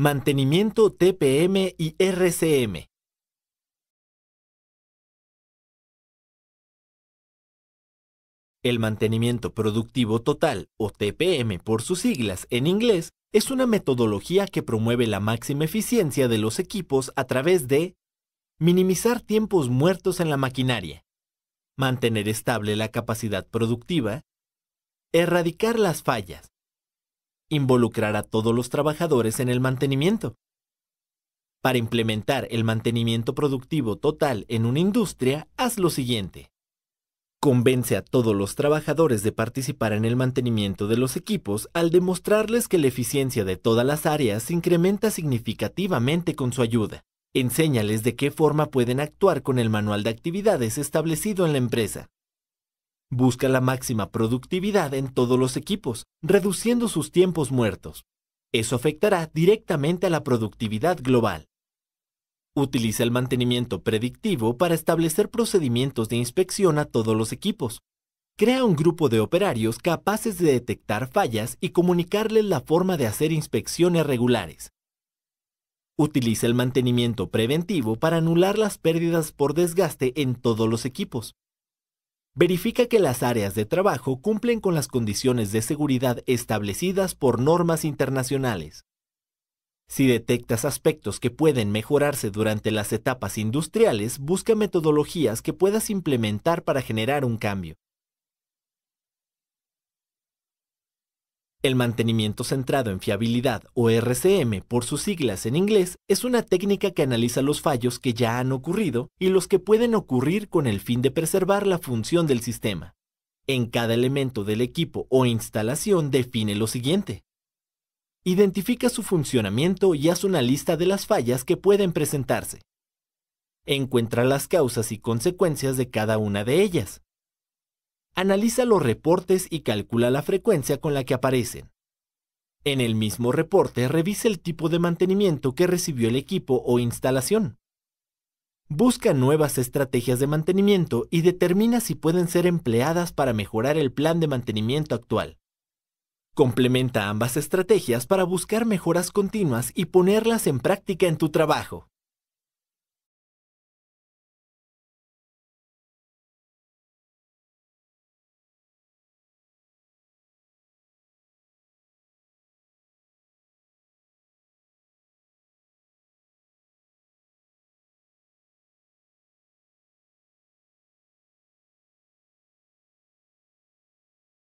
mantenimiento TPM y RCM. El mantenimiento productivo total, o TPM por sus siglas en inglés, es una metodología que promueve la máxima eficiencia de los equipos a través de minimizar tiempos muertos en la maquinaria, mantener estable la capacidad productiva, erradicar las fallas, involucrar a todos los trabajadores en el mantenimiento. Para implementar el mantenimiento productivo total en una industria, haz lo siguiente. Convence a todos los trabajadores de participar en el mantenimiento de los equipos al demostrarles que la eficiencia de todas las áreas se incrementa significativamente con su ayuda. Enséñales de qué forma pueden actuar con el manual de actividades establecido en la empresa. Busca la máxima productividad en todos los equipos, reduciendo sus tiempos muertos. Eso afectará directamente a la productividad global. Utiliza el mantenimiento predictivo para establecer procedimientos de inspección a todos los equipos. Crea un grupo de operarios capaces de detectar fallas y comunicarles la forma de hacer inspecciones regulares. Utiliza el mantenimiento preventivo para anular las pérdidas por desgaste en todos los equipos. Verifica que las áreas de trabajo cumplen con las condiciones de seguridad establecidas por normas internacionales. Si detectas aspectos que pueden mejorarse durante las etapas industriales, busca metodologías que puedas implementar para generar un cambio. El mantenimiento centrado en fiabilidad o RCM por sus siglas en inglés es una técnica que analiza los fallos que ya han ocurrido y los que pueden ocurrir con el fin de preservar la función del sistema. En cada elemento del equipo o instalación define lo siguiente. Identifica su funcionamiento y haz una lista de las fallas que pueden presentarse. Encuentra las causas y consecuencias de cada una de ellas. Analiza los reportes y calcula la frecuencia con la que aparecen. En el mismo reporte revisa el tipo de mantenimiento que recibió el equipo o instalación. Busca nuevas estrategias de mantenimiento y determina si pueden ser empleadas para mejorar el plan de mantenimiento actual. Complementa ambas estrategias para buscar mejoras continuas y ponerlas en práctica en tu trabajo.